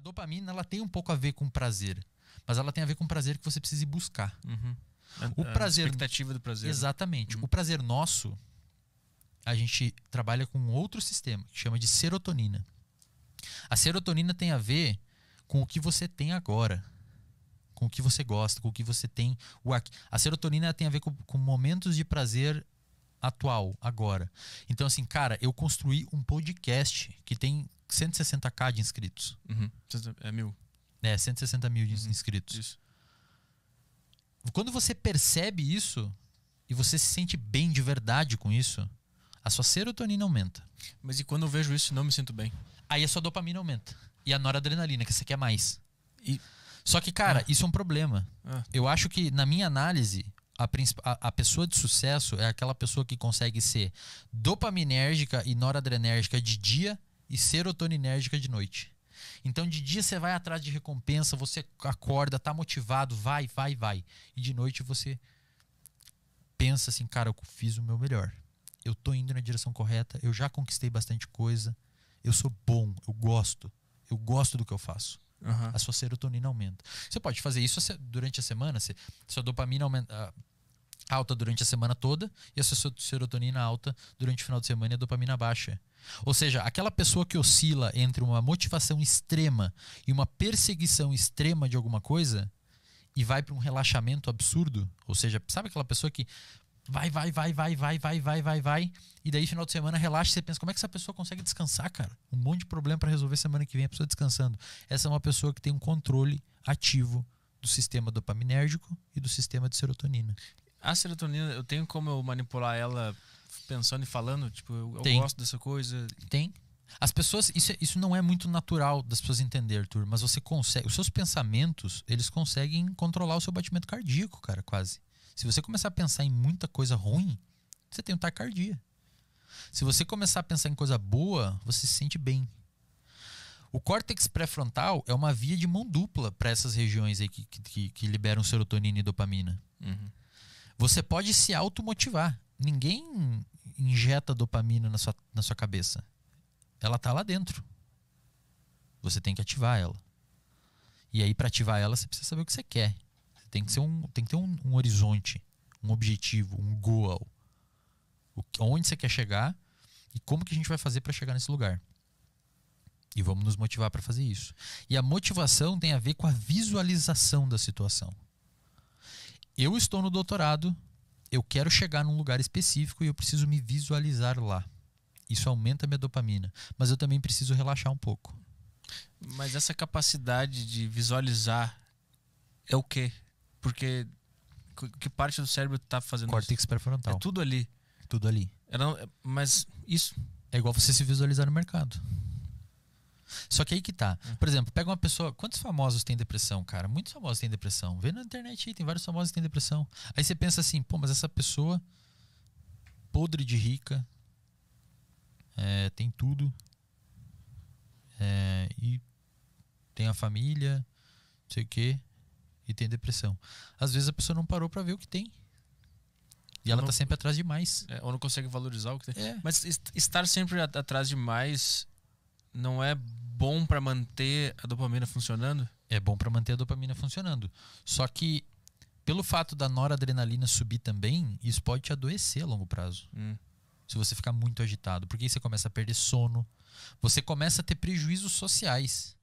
A dopamina ela tem um pouco a ver com prazer, mas ela tem a ver com prazer que você precisa ir buscar. Uhum. O a, prazer, a expectativa do prazer. Né? Exatamente. Uhum. O prazer nosso, a gente trabalha com outro sistema que chama de serotonina. A serotonina tem a ver com o que você tem agora, com o que você gosta, com o que você tem. a serotonina tem a ver com, com momentos de prazer atual, agora. Então, assim, cara, eu construí um podcast que tem 160k de inscritos. Uhum. É mil. É, 160 mil de uhum. inscritos. Isso. Quando você percebe isso e você se sente bem de verdade com isso, a sua serotonina aumenta. Mas e quando eu vejo isso não me sinto bem? Aí a sua dopamina aumenta. E a noradrenalina, que você quer é mais. E... Só que, cara, ah. isso é um problema. Ah. Eu acho que, na minha análise, a, a, a, pessoa de sucesso é aquela pessoa que consegue ser dopaminérgica e noradrenérgica de dia e serotoninérgica de noite. Então de dia você vai atrás de recompensa, você acorda, tá motivado, vai, vai, vai. E de noite você pensa assim, cara, eu fiz o meu melhor. Eu tô indo na direção correta, eu já conquistei bastante coisa, eu sou bom, eu gosto, eu gosto do que eu faço. Uhum. A sua serotonina aumenta. Você pode fazer isso durante a semana, se sua dopamina aumenta, ah, alta durante a semana toda e a serotonina alta durante o final de semana e a dopamina baixa. Ou seja, aquela pessoa que oscila entre uma motivação extrema e uma perseguição extrema de alguma coisa e vai para um relaxamento absurdo, ou seja, sabe aquela pessoa que vai, vai, vai, vai, vai, vai, vai, vai, vai, e daí final de semana relaxa e você pensa, como é que essa pessoa consegue descansar, cara? Um monte de problema para resolver semana que vem a pessoa descansando. Essa é uma pessoa que tem um controle ativo do sistema dopaminérgico e do sistema de serotonina. A serotonina, eu tenho como eu manipular ela pensando e falando? Tipo, eu, eu gosto dessa coisa? Tem. As pessoas, isso, é, isso não é muito natural das pessoas entender, Tur, mas você consegue, os seus pensamentos, eles conseguem controlar o seu batimento cardíaco, cara, quase. Se você começar a pensar em muita coisa ruim, você tem um taquicardia. Se você começar a pensar em coisa boa, você se sente bem. O córtex pré-frontal é uma via de mão dupla para essas regiões aí que, que, que liberam serotonina e dopamina. Uhum. Você pode se automotivar. Ninguém injeta dopamina na sua, na sua cabeça. Ela está lá dentro. Você tem que ativar ela. E aí, para ativar ela, você precisa saber o que você quer. Você tem que, ser um, tem que ter um, um horizonte, um objetivo, um goal. O, onde você quer chegar e como que a gente vai fazer para chegar nesse lugar. E vamos nos motivar para fazer isso. E a motivação tem a ver com a visualização da situação eu estou no doutorado, eu quero chegar num lugar específico e eu preciso me visualizar lá. Isso aumenta minha dopamina, mas eu também preciso relaxar um pouco. Mas essa capacidade de visualizar é o quê? Porque que parte do cérebro está fazendo Córtex isso? pré-frontal. É tudo ali. Tudo ali. Não, mas isso. É igual você se visualizar no mercado. Só que aí que tá. Uhum. Por exemplo, pega uma pessoa. Quantos famosos têm depressão, cara? Muitos famosos têm depressão. Vê na internet aí, tem vários famosos que têm depressão. Aí você pensa assim, pô, mas essa pessoa podre de rica, é, tem tudo. É, e tem a família, não sei o quê, e tem depressão. Às vezes a pessoa não parou para ver o que tem. E ela não, tá sempre atrás de mais. É, ou não consegue valorizar o que tem. É. Mas estar sempre atrás de mais não é bom para manter a dopamina funcionando? É bom para manter a dopamina funcionando. Só que pelo fato da noradrenalina subir também, isso pode te adoecer a longo prazo. Hum. Se você ficar muito agitado, porque aí você começa a perder sono, você começa a ter prejuízos sociais.